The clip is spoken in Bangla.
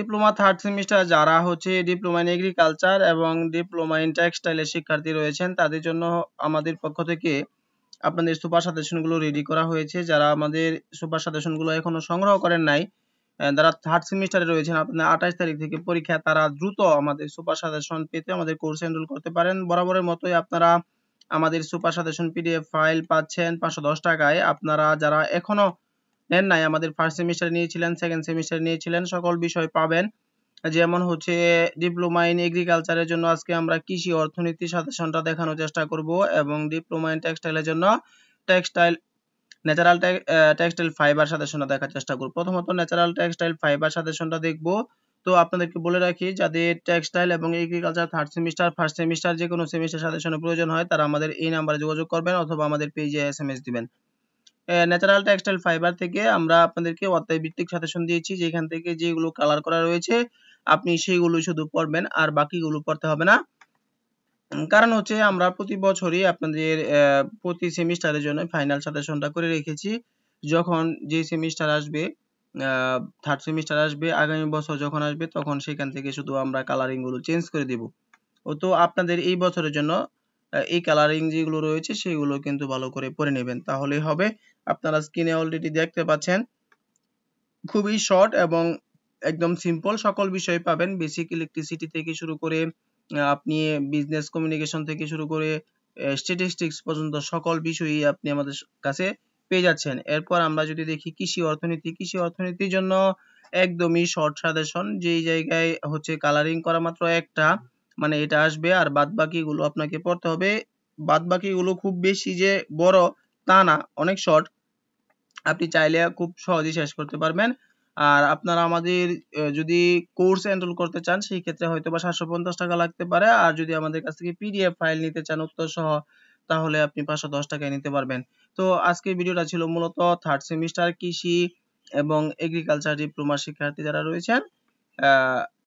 ডিপ্লোমা থার্ড সেমিস্টার যারা হচ্ছে ডিপ্লোমা ইন এগ্রিকালচার এবং ডিপ্লোমা ইন টেক্সটাইলের শিক্ষার্থী রয়েছেন তাদের জন্য আমাদের পক্ষ থেকে আপনাদের সুপার সাজেশনগুলো রেডি করা হয়েছে যারা আমাদের সুপার সাজেশনগুলো এখনো সংগ্রহ করেন নাই যারা থার্ড সেমিস্টারে রয়েছেন আপনার আঠাশ তারিখ থেকে পরীক্ষা তারা দ্রুত আমাদের সুপার সাজেশন পেতে আমাদের কোর্স এনরোল করতে পারেন বরাবরের মতোই আপনারা আমাদের সুপার সাজেশন পিডিএফ ফাইল পাচ্ছেন পাঁচশো দশ টাকায় আপনারা যারা এখনো নেন নাই আমাদের ফার্স্ট সেমিস্টারে নিয়েছিলেন সেকেন্ড সেমিস্টারে নিয়েছিলেন সকল বিষয় পাবেন যেমন হচ্ছে ডিপ্লোমা ইন এগ্রিকালচারের জন্য আজকে আমরা কৃষি অর্থনীতি সাজেশনটা দেখানোর চেষ্টা করব এবং ডিপ্লোমা ইন টেক্সটাইলের জন্য টেক্সটাইল ন্যাচারাল টেক্সটাইল ফাইবার সাজেশনটা দেখার চেষ্টা করব প্রথমত ন্যাচারাল টেক্সটাইল ফাইবার সাজেশনটা দেখব তো আপনাদেরকে বলে রাখি যাদের টেক্সটাইল এবং agriculture third semester first semester যে কোনো সেমিস্টার সাজেশনের প্রয়োজন হয় তারা আমাদের এই নাম্বারে যোগাযোগ করবেন অথবা আমাদের পেজে এস এম এস দিবেন ন্যাচারাল টেক্সটাইল ফাইবার থেকে আমরা আপনাদেরকে অধ্যায় ভিত্তিক সাজেশন দিয়েছি যেখান থেকে যেগুলো কালার করা রয়েছে আপনি সেইগুলো শুধু পড়বেন আর বাকিগুলো পড়তে হবে না কারণ হচ্ছে আমরা প্রতি বছরই আপনাদের প্রতি সেমিস্টারের জন্য ফাইনাল সাজেশনটা করে রেখেছি যখন যে সেমিস্টার আসবে থার্ড সেমিস্টার আসবে আগামী বছর যখন আসবে তখন সেখান থেকে শুধু আমরা কালারিংগুলো চেঞ্জ করে দেব তো আপনাদের এই বছরের জন্য এই কালারিং যেগুলো রয়েছে সেগুলো কিন্তু ভালো করে পরে নেবেন তাহলেই হবে আপনারা স্ক্রিনে অলরেডি দেখতে পাচ্ছেন খুবই শর্ট এবং একদম সিম্পল সকল বিষয় পাবেন বেসিক ইলেকট্রিসিটি থেকে শুরু করে আপনি বিজনেস কমিউনিকেশন থেকে শুরু করে স্ট্যাটিস্টিক্স পর্যন্ত সকল বিষয়ই আপনি আমাদের কাছে পেয়ে যাচ্ছেন এরপর আমরা যদি দেখি কৃষি অর্থনীতি কৃষি অর্থনীতির জন্য একদমই শর্ট সাজেশন যেই জায়গায় হচ্ছে কালারিং করা মাত্র একটা মানে এটা আসবে আর বাদ বাকিগুলো আপনাকে পড়তে হবে বাদ বাকিগুলো খুব বেশি যে বড় তা না অনেক শর্ট আপনি চাইলে খুব সহজেই শেষ করতে পারবেন আর আপনারা আমাদের যদি কোর্স এনরোল করতে চান সেই ক্ষেত্রে হয়তো বা সাতশো পঞ্চাশ টাকা লাগতে পারে আর যদি আমাদের কাছ থেকে পিডিএফ ফাইল নিতে চান উত্তর সহ তাহলে আপনি পাঁচশো দশ টাকায় নিতে পারবেন তো আজকের ভিডিওটা ছিল মূলত থার্ড সেমিস্টার কৃষি এবং এগ্রিকালচার ডিপ্লোমা শিক্ষার্থী যারা রয়েছেন আহ